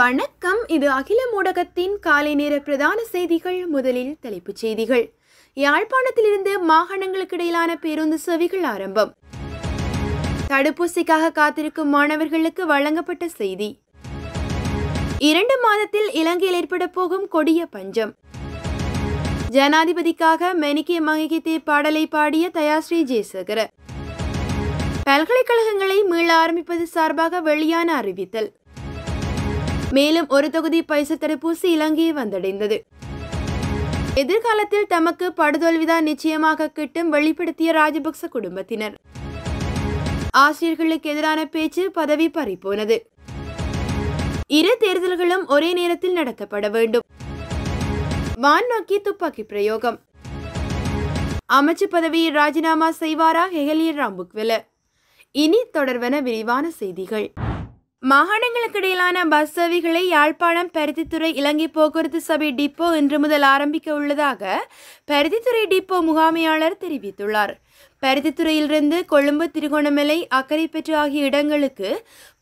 வணக்கம் இது அகில ஊடகத்தின் காலை நேர பிரதான செய்திகள் முதலில் தலைப்புச் செய்திகள் யாழ்ப்பாணத்திலிருந்து மாகாணங்களுக்கு இடையிலான பேருந்து சேவைகள் ஆரம்பம் தடுப்பூசிக்காக காத்திருக்கும் மாணவர்களுக்கு வழங்கப்பட்ட செய்தி இரண்டு மாதத்தில் இலங்கையில் ஏற்பட போகும் கொடிய பஞ்சம் ஜனாதிபதிக்காக மெனிக்கே மகிகித்தே பாடலை பாடிய தயாஸ்ரீ ஜெயசேகர பல்கலைக்கழகங்களை மீள ஆரம்பிப்பது சார்பாக வெளியான அறிவித்தல் மேலும் ஒரு தொகுதி பைசல் தடுப்பூசி இலங்கையை வந்தடைந்தது எதிர்காலத்தில் தமக்கு படுதோல்விதான் நிச்சயமாக கிட்டும் வெளிப்படுத்திய ராஜபக்ச குடும்பத்தினர் ஆசிரியர்களுக்கு எதிரான பேச்சு பதவி பறிப்போனது இரு தேர்தல்களும் ஒரே நேரத்தில் நடத்தப்பட வேண்டும் வான் நோக்கி துப்பாக்கி பிரயோகம் அமைச்சு பதவியை ராஜினாமா செய்வாரா ஹெகலியர் ராம்புக்வெல இனி தொடர்வன விரிவான செய்திகள் மாகாணங்களுக்கு இடையிலான பஸ் சேவைகளை யாழ்ப்பாணம் பருத்தித்துறை இலங்கை போக்குவரத்து சபை டிப்போ இன்று முதல் ஆரம்பிக்க உள்ளதாக பருத்தித்துறை டிப்போ முகாமையாளர் தெரிவித்துள்ளார் பருத்தித்துறையிலிருந்து கொழும்பு திருகோணமலை அக்கறைப்பெற்று ஆகிய இடங்களுக்கு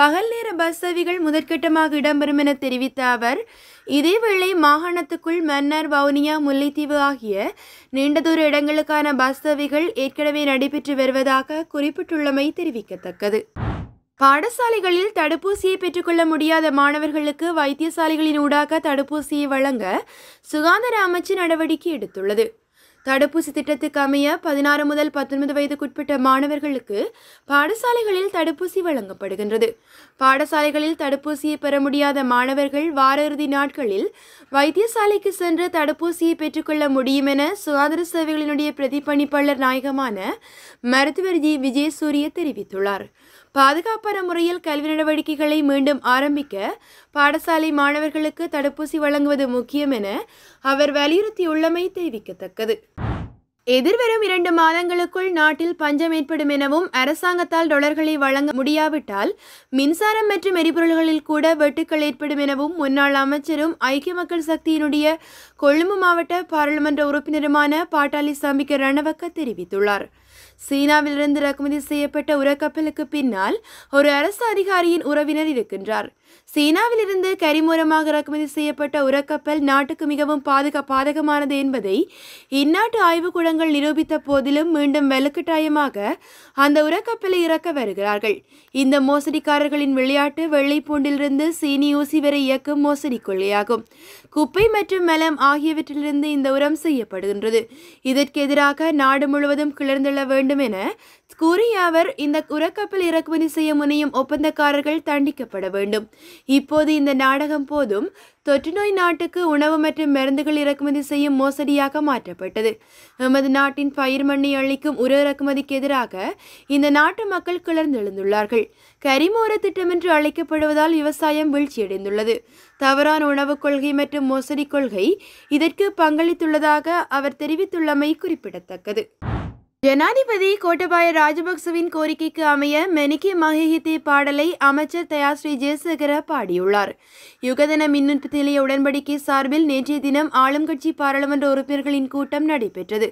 பகல் நேர பஸ் சேவைகள் முதற்கட்டமாக இடம்பெறும் என தெரிவித்த அவர் இதேவேளை மாகாணத்துக்குள் மன்னார் வவுனியா முல்லைத்தீவு ஆகிய நீண்ட தூர இடங்களுக்கான பஸ் சேவைகள் ஏற்கனவே நடைபெற்று வருவதாக குறிப்பிட்டுள்ளமை தெரிவிக்கத்தக்கது பாடசாலைகளில் தடுப்பூசியை பெற்றுக்கொள்ள முடியாத மாணவர்களுக்கு வைத்தியசாலைகளின் ஊடாக தடுப்பூசியை வழங்க சுகாதார அமைச்சு நடவடிக்கை எடுத்துள்ளது தடுப்பூசி திட்டத்துக்கு அமைய பதினாறு முதல் பத்தொன்பது வயதுக்குட்பட்ட மாணவர்களுக்கு பாடசாலைகளில் தடுப்பூசி வழங்கப்படுகின்றது பாடசாலைகளில் தடுப்பூசியை பெற முடியாத மாணவர்கள் வார இறுதி நாட்களில் வைத்தியசாலைக்கு சென்று தடுப்பூசியை பெற்றுக்கொள்ள முடியும் என சுகாதார சேவைகளினுடைய பிரதிப்பணிப்பாளர் நாயகமான மருத்துவர் ஜி விஜயசூரிய தெரிவித்துள்ளார் பாதுகாப்பான முறையில் கல்வி நடவடிக்கைகளை மீண்டும் ஆரம்பிக்க பாடசாலை மாணவர்களுக்கு தடுப்பூசி வழங்குவது முக்கியம் என அவர் வலியுறுத்தியுள்ளமை தெரிவிக்கத்தக்கது எதிர்வரும் இரண்டு மாதங்களுக்குள் நாட்டில் பஞ்சம் ஏற்படும் எனவும் அரசாங்கத்தால் டொலர்களை வழங்க முடியாவிட்டால் மின்சாரம் மற்றும் எரிபொருள்களில் கூட வெட்டுக்கள் ஏற்படும் எனவும் முன்னாள் அமைச்சரும் ஐக்கிய மக்கள் சக்தியினுடைய கொழும்பு மாவட்ட பாராளுமன்ற உறுப்பினருமான பாட்டாளி சாமிக்க ரணவக்க தெரிவித்துள்ளார் சீனாவிலிருந்து இறக்குமதி செய்யப்பட்ட உரக்கப்பலுக்கு பின்னால் ஒரு அரசு அதிகாரியின் உறவினர் இருக்கின்றார் சீனாவிலிருந்து கரிமூரமாக இறக்குமதி செய்யப்பட்ட உரக்கப்பல் நாட்டுக்கு மிகவும் பாதுகா பாதகமானது என்பதை இந்நாட்டு ஆய்வுக்கூடங்கள் நிரூபித்த போதிலும் மீண்டும் வெலுக்கட்டாயமாக அந்த உரக்கப்பலை இறக்க வருகிறார்கள் இந்த மோசடிக்காரர்களின் விளையாட்டு வெள்ளைப்பூண்டிலிருந்து சீனி ஊசி வரை இயக்கும் மோசடி கொள்கையாகும் குப்பை மற்றும் மலம் ஆகியவற்றிலிருந்து இந்த உரம் செய்யப்படுகின்றது இதற்கு எதிராக நாடு முழுவதும் கிளர்ந்துள்ள வேண்டும் என கூறிய அவர் இந்த உரக்கப்பல் இறக்குமதி செய்ய முனையும் ஒப்பந்தக்காரர்கள் தண்டிக்கப்பட வேண்டும் இப்போது இந்த நாடகம் போதும் தொற்றுநோய் நாட்டுக்கு உணவு மற்றும் மருந்துகள் இறக்குமதி செய்யும் மோசடியாக மாற்றப்பட்டது எமது நாட்டின் பயிர் மண்ணை அளிக்கும் உர இறக்குமதிக்கு எதிராக இந்த நாட்டு மக்கள் கிளர்ந்தெழுந்துள்ளார்கள் கரிமோர திட்டம் என்று அழைக்கப்படுவதால் விவசாயம் வீழ்ச்சியடைந்துள்ளது தவறான உணவு கொள்கை மற்றும் மோசடி கொள்கை இதற்கு பங்களித்துள்ளதாக அவர் தெரிவித்துள்ளமை குறிப்பிடத்தக்கது ஜனாதிபதி கோட்டபாய ராஜபக்சவின் கோரிக்கைக்கு அமைய மெனிக்கி மகிஹித்தி பாடலை அமைச்சர் தயாஸ்ரீ ஜெயசேகர பாடியுள்ளார் யுகதன மின்னத்திலேய உடன்படிக்கை சார்பில் நேற்றைய தினம் ஆளும் கட்சி பாராளுமன்ற உறுப்பினர்களின் கூட்டம் நடைபெற்றது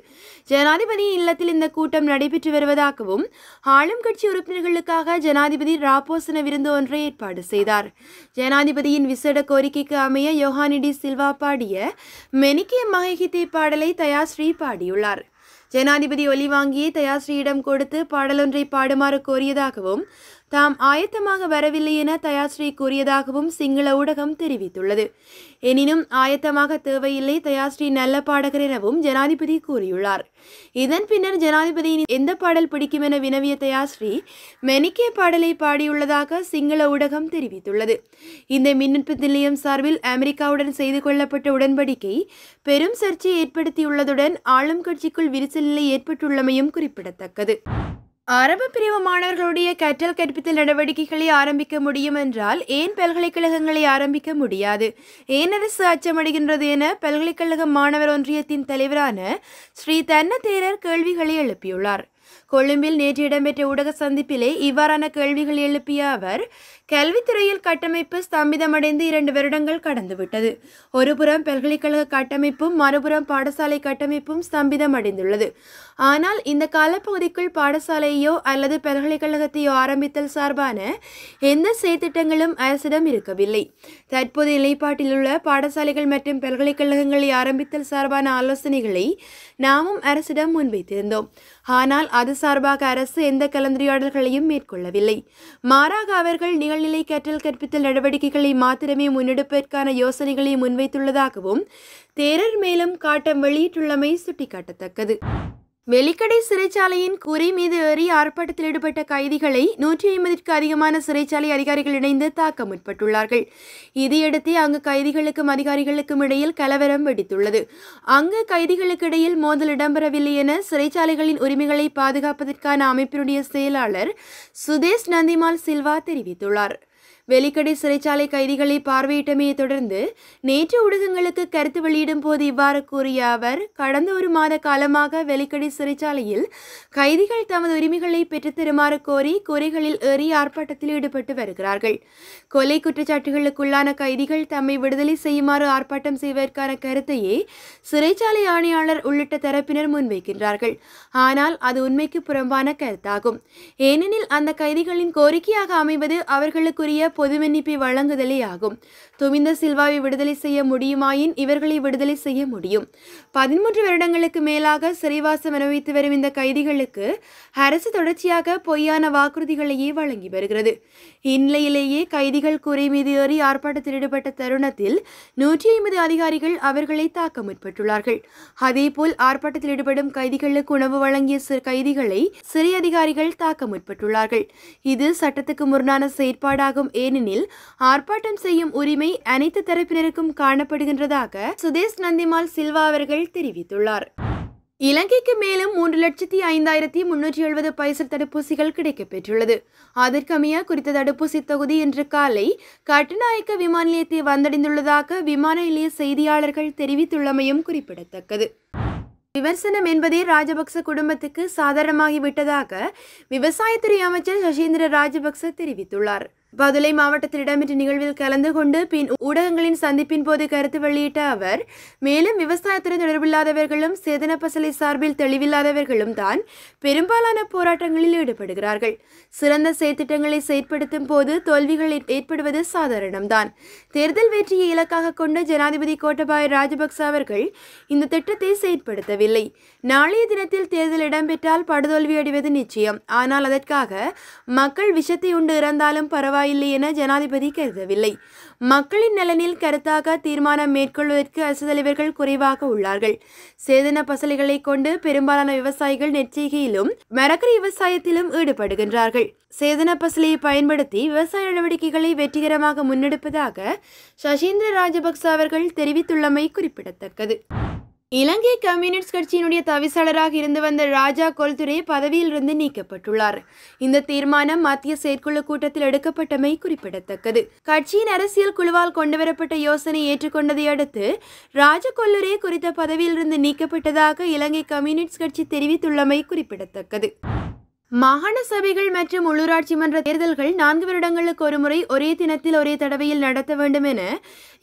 ஜனாதிபதி இல்லத்தில் இந்த கூட்டம் நடைபெற்று வருவதாகவும் ஆளும் கட்சி உறுப்பினர்களுக்காக ஜனாதிபதி ராபோசன விருந்து ஒன்றை ஏற்பாடு செய்தார் ஜனாதிபதியின் விசேட கோரிக்கைக்கு அமைய யோஹானிடி சில்வா பாடிய மெனிக்கே மகிஹித்தி பாடலை தயாஸ்ரீ பாடியுள்ளார் ஜனாதிபதி ஒலிவாங்கியை தயாஸ்ரீயிடம் கொடுத்து பாடலொன்றை பாடுமாறு கோரியதாகவும் தாம் ஆயத்தமாக வரவில்லை என தயாஸ்ரீ கூறியதாகவும் சிங்கள ஊடகம் தெரிவித்துள்ளது எனினும் ஆயத்தமாக தேவையில்லை தயாஸ்ரீ நல்ல பாடகர் எனவும் ஜனாதிபதி கூறியுள்ளார் இதன் பின்னர் ஜனாதிபதியின் எந்த பாடல் பிடிக்கும் என வினவிய தயாஸ்ரீ மெனிக்கே பாடலை பாடியுள்ளதாக சிங்கள ஊடகம் தெரிவித்துள்ளது இந்த மின்னுற்பத்தி நிலையம் சார்பில் அமெரிக்காவுடன் செய்து கொள்ளப்பட்ட உடன்படிக்கை பெரும் சர்ச்சையை ஏற்படுத்தியுள்ளதுடன் ஆளும் கட்சிக்குள் விரிசல் நிலை ஏற்பட்டுள்ளமையும் குறிப்பிடத்தக்கது ஆரம்ப பிரிவு மாணவர்களுடைய கற்றல் கற்பித்தல் நடவடிக்கைகளை ஆரம்பிக்க முடியும் என்றால் ஏன் பல்கலைக்கழகங்களை ஆரம்பிக்க முடியாது ஏன் அரசு அச்சமடைகின்றது என பல்கலைக்கழக மாணவர் ஒன்றியத்தின் தலைவரான ஸ்ரீ தன்னதேரர் கேள்விகளை எழுப்பியுள்ளார் கொழும்பில் நேற்று இடம்பெற்ற ஊடக சந்திப்பிலே இவ்வாறான கேள்விகள் எழுப்பிய அவர் கல்வித்துறையில் கட்டமைப்பு ஸ்தம்பிதமடைந்து இரண்டு வருடங்கள் கடந்துவிட்டது ஒருபுறம் பல்கலைக்கழக கட்டமைப்பும் மறுபுறம் பாடசாலை கட்டமைப்பும் ஸ்தம்பிதமடைந்துள்ளது ஆனால் இந்த காலப்பகுதிக்குள் பாடசாலையோ அல்லது பல்கலைக்கழகத்தையோ ஆரம்பித்தல் சார்பான எந்த செய்திட்டங்களும் அரசிடம் இருக்கவில்லை தற்போது நிலைப்பாட்டில் உள்ள பாடசாலைகள் மற்றும் பல்கலைக்கழகங்களை ஆரம்பித்தல் சார்பான ஆலோசனைகளை நாமும் அரசிடம் முன்வைத்திருந்தோம் ஆனால் அது சார்பாக அரசு எந்த கலந்துரையாடல்களையும் மேற்கொள்ளவில்லை மாறாக அவர்கள் நிலை கற்றல் கற்பித்தல் நடவடிக்கைகளை மாத்திரமே முன்னெடுப்பதற்கான யோசனைகளை முன்வைத்துள்ளதாகவும் தேரர் மேலும் காட்டம் வெளியிட்டுள்ளமை சுட்டிக்காட்டத்தக்கது வெலிக்கடை சிறைச்சாலையின் குறி மீது ஏறி ஆர்ப்பாட்டத்தில் ஈடுபட்ட கைதிகளை நூற்றி ஐம்பதிற்கு அதிகமான சிறைச்சாலை அதிகாரிகள் இணைந்து தாக்க முற்பட்டுள்ளார்கள் இதையடுத்து அங்கு கைதிகளுக்கும் அதிகாரிகளுக்கும் இடையில் கலவரம் வெடித்துள்ளது அங்கு கைதிகளுக்கு இடையில் மோதல் இடம்பெறவில்லை என சிறைச்சாலைகளின் உரிமைகளை பாதுகாப்பதற்கான அமைப்பினுடைய செயலாளர் சுதேஷ் நந்திமால் சில்வா தெரிவித்துள்ளார் வெலிக்கடை சிறைச்சாலை கைதிகளை பார்வையிட்டமையை தொடர்ந்து நேற்று ஊடகங்களுக்கு கருத்து வெளியிடும் போது இவ்வாறு கூறிய அவர் கடந்த ஒரு மாத காலமாக வெலிக்கடை சிறைச்சாலையில் கைதிகள் தமது உரிமைகளை பெற்றுத்தருமாறு கோரி குறைகளில் ஏறி ஆர்ப்பாட்டத்தில் ஈடுபட்டு வருகிறார்கள் கொலை குற்றச்சாட்டுகளுக்குள்ளான கைதிகள் தம்மை விடுதலை செய்யுமாறு ஆர்ப்பாட்டம் செய்வதற்கான கருத்தையே சிறைச்சாலை ஆணையாளர் உள்ளிட்ட தரப்பினர் முன்வைக்கின்றார்கள் ஆனால் அது உண்மைக்கு புறம்பான கருத்தாகும் ஏனெனில் அந்த கைதிகளின் கோரிக்கையாக அமைவது அவர்களுக்குரிய பொது மன்னிப்பை வழங்குதலே ஆகும் துமிந்த சில்வாவை விடுதலை செய்ய முடியுமாயின் இவர்களை விடுதலை செய்ய முடியும் பதிமூன்று வருடங்களுக்கு மேலாக சிறைவாசம் அனுபவித்து வரும் இந்த கைதிகளுக்கு அரசு தொடர்ச்சியாக பொய்யான வாக்குறுதிகளையே வழங்கி வருகிறது இந்நிலையிலேயே கைதிகள் குறை மீது ஏறி ஆர்ப்பாட்டத்தில் ஈடுபட்ட தருணத்தில் நூற்றி ஐம்பது அதிகாரிகள் அவர்களை தாக்க முற்பட்டுள்ளார்கள் அதேபோல் ஆர்ப்பாட்டத்தில் ஈடுபடும் கைதிகளுக்கு உணவு வழங்கிய கைதிகளை சிறை அதிகாரிகள் தாக்க முற்பட்டுள்ளார்கள் இது சட்டத்துக்கு முரணான செயற்பாடாகும் ஏனெனில் ஆர்ப்பாட்டம் செய்யும் உரிமை அனைத்து தரப்பினருக்கும் காணப்படுகின்றதாக சுதேஷ் நந்திமால் சில்வா அவர்கள் தெரிவித்துள்ளார் இலங்கைக்கு மேலும் மூன்று லட்சத்தி ஐந்தாயிரத்தி முன்னூற்றி எழுபது பைசர் தடுப்பூசிகள் கிடைக்கப்பெற்றுள்ளது அதற்கமைய குறித்த தடுப்பூசி தொகுதி இன்று காலை கட்டுநாயக்க விமான நிலையத்தை வந்தடைந்துள்ளதாக விமான நிலைய செய்தியாளர்கள் தெரிவித்துள்ளமையும் குறிப்பிடத்தக்கது விமர்சனம் என்பதே ராஜபக்ச குடும்பத்துக்கு சாதாரணமாகிவிட்டதாக விவசாயத்துறை அமைச்சர் சசீந்திர ராஜபக்ச தெரிவித்துள்ளார் பதுளை மாவட்டத்தில் இடம்பெற்ற நிகழ்வில் கலந்து கொண்டு பின் ஊடகங்களின் சந்திப்பின் போது கருத்து வெளியிட்ட அவர் மேலும் விவசாயத்துடன் தொடர்பில்லாதவர்களும் சேதன பசலை சார்பில் தெளிவில்லாதவர்களும் தான் பெரும்பாலான போராட்டங்களில் ஈடுபடுகிறார்கள் சிறந்த செயற்திட்டங்களை செயற்படுத்தும் போது தோல்விகள் ஏற்படுவது சாதாரணம்தான் தேர்தல் வெற்றியை இலக்காக கொண்டு ஜனாதிபதி கோட்டபாய ராஜபக்ச அவர்கள் இந்த திட்டத்தை செயற்படுத்தவில்லை நாளைய தினத்தில் தேர்தல் இடம்பெற்றால் படுதோல்வி அடைவது நிச்சயம் ஆனால் அதற்காக மக்கள் விஷத்தை உண்டு இறந்தாலும் பரவாயில்லை பரவாயில்லை என ஜனாதிபதி கருதவில்லை மக்களின் நலனில் கருத்தாக தீர்மானம் மேற்கொள்வதற்கு அரசு தலைவர்கள் குறைவாக உள்ளார்கள் சேதன பசலைகளை கொண்டு பெரும்பாலான விவசாயிகள் நெற்றிகையிலும் மரக்கறி விவசாயத்திலும் ஈடுபடுகின்றார்கள் சேதன பசலையை பயன்படுத்தி விவசாய நடவடிக்கைகளை வெற்றிகரமாக முன்னெடுப்பதாக சசீந்திர ராஜபக்ச அவர்கள் தெரிவித்துள்ளமை குறிப்பிடத்தக்கது இலங்கை கம்யூனிஸ்ட் கட்சியினுடைய தவிசாளராக இருந்து வந்த ராஜா கொல்துரை பதவியிலிருந்து நீக்கப்பட்டுள்ளார் இந்த தீர்மானம் மத்திய செயற்குழு கூட்டத்தில் எடுக்கப்பட்டமை குறிப்பிடத்தக்கது கட்சியின் அரசியல் குழுவால் கொண்டுவரப்பட்ட யோசனை ஏற்றுக்கொண்டதை அடுத்து ராஜா கொல்லுரே குறித்த பதவியிலிருந்து நீக்கப்பட்டதாக இலங்கை கம்யூனிஸ்ட் கட்சி தெரிவித்துள்ளமை குறிப்பிடத்தக்கது மாகாண சபைகள் மற்றும் உள்ளூராட்சி மன்ற தேர்தல்கள் நான்கு வருடங்களுக்கு ஒருமுறை ஒரே தினத்தில் ஒரே தடவையில் நடத்த வேண்டும் என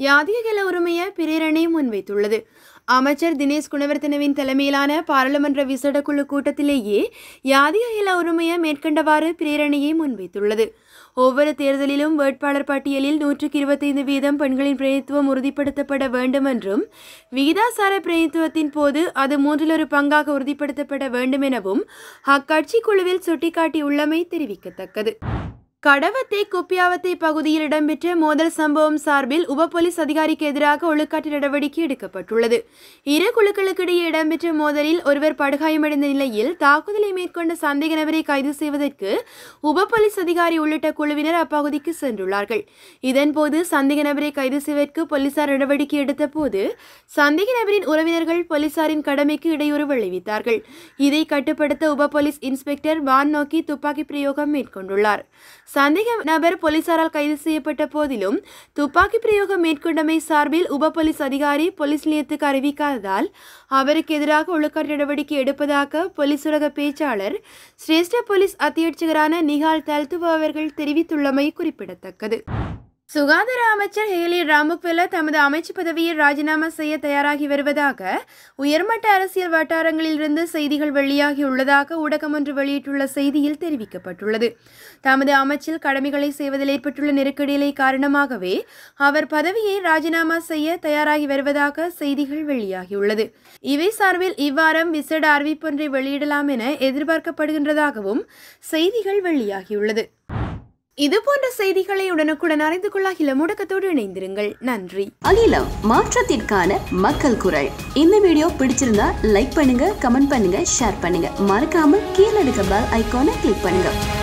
யாதிகல உரிமைய பிரேரணை முன்வைத்துள்ளது அமைச்சர் தினேஷ் குணவர்த்தனவின் தலைமையிலான பாராளுமன்ற விசேட குழு கூட்டத்திலேயே யாதி உரிமையை மேற்கொண்டவாறு மேற்கண்டவாறு பிரேரணையை முன்வைத்துள்ளது ஒவ்வொரு தேர்தலிலும் வேட்பாளர் பட்டியலில் நூற்றுக்கு இருபத்தைந்து வீதம் பெண்களின் பிரதித்துவம் உறுதிப்படுத்தப்பட வேண்டும் என்றும் விகிதாசார பிரதித்துவத்தின் போது அது மூன்றில் ஒரு பங்காக உறுதிப்படுத்தப்பட வேண்டும் எனவும் அக்கட்சி குழுவில் சுட்டிக்காட்டியுள்ளமை தெரிவிக்கத்தக்கது கடவத்தை குப்பியாவத்தை பகுதியில் இடம்பெற்ற மோதல் சம்பவம் சார்பில் உப போலீஸ் அதிகாரிக்கு எதிராக ஒழுக்காட்டு நடவடிக்கை எடுக்கப்பட்டுள்ளது இரு குழுக்களுக்கிடையே இடம்பெற்ற மோதலில் ஒருவர் படுகாயமடைந்த நிலையில் தாக்குதலை மேற்கொண்ட சந்தேக நபரை கைது செய்வதற்கு உப போலீஸ் அதிகாரி உள்ளிட்ட குழுவினர் அப்பகுதிக்கு சென்றுள்ளார்கள் இதன்போது சந்தேக நபரை கைது செய்வதற்கு போலீசார் நடவடிக்கை எடுத்த போது சந்தேக நபரின் உறவினர்கள் போலீசாரின் கடமைக்கு இடையூறு விளைவித்தார்கள் இதை கட்டுப்படுத்த உப போலீஸ் இன்ஸ்பெக்டர் வான் நோக்கி துப்பாக்கி பிரயோகம் மேற்கொண்டுள்ளார் சந்தேக நபர் போலீசாரால் கைது செய்யப்பட்ட போதிலும் துப்பாக்கி பிரயோகம் மேற்கொண்டமை சார்பில் உப போலீஸ் அதிகாரி போலீஸ் நிலையத்துக்கு அறிவிக்காததால் அவருக்கு எதிராக ஒழுக்காற்று நடவடிக்கை எடுப்பதாக போலீஸ் உலக பேச்சாளர் சிரேஷ்ட போலீஸ் அத்தியட்சகரான நிகால் தல்துவா அவர்கள் தெரிவித்துள்ளமை குறிப்பிடத்தக்கது சுகாதார அமைச்சர் ஹேலி ராமுக்வெல தமது அமைச்சு பதவியை ராஜினாமா செய்ய தயாராகி வருவதாக உயர்மட்ட அரசியல் வட்டாரங்களிலிருந்து செய்திகள் வெளியாகியுள்ளதாக ஊடகம் ஒன்று வெளியிட்டுள்ள செய்தியில் தெரிவிக்கப்பட்டுள்ளது தமது அமைச்சில் கடமைகளை செய்வதில் ஏற்பட்டுள்ள நெருக்கடிகளை காரணமாகவே அவர் பதவியை ராஜினாமா செய்ய தயாராகி வருவதாக செய்திகள் வெளியாகியுள்ளது இவை சார்பில் இவ்வாரம் விசேட அறிவிப்பொன்றை வெளியிடலாம் என எதிர்பார்க்கப்படுகின்றதாகவும் செய்திகள் வெளியாகியுள்ளது இது போன்ற செய்திகளை உடனுக்குடன் அறிந்து கொள்ள அகில முடக்கத்தோடு இணைந்திருங்கள் நன்றி அகிலம் மாற்றத்திற்கான மக்கள் குரல் இந்த வீடியோ பிடிச்சிருந்தா லைக் பண்ணுங்க கமெண்ட் பண்ணுங்க ஷேர் பண்ணுங்க மறக்காம கீழே இருக்க பெல் ஐக்கானை கிளிக் பண்ணுங்க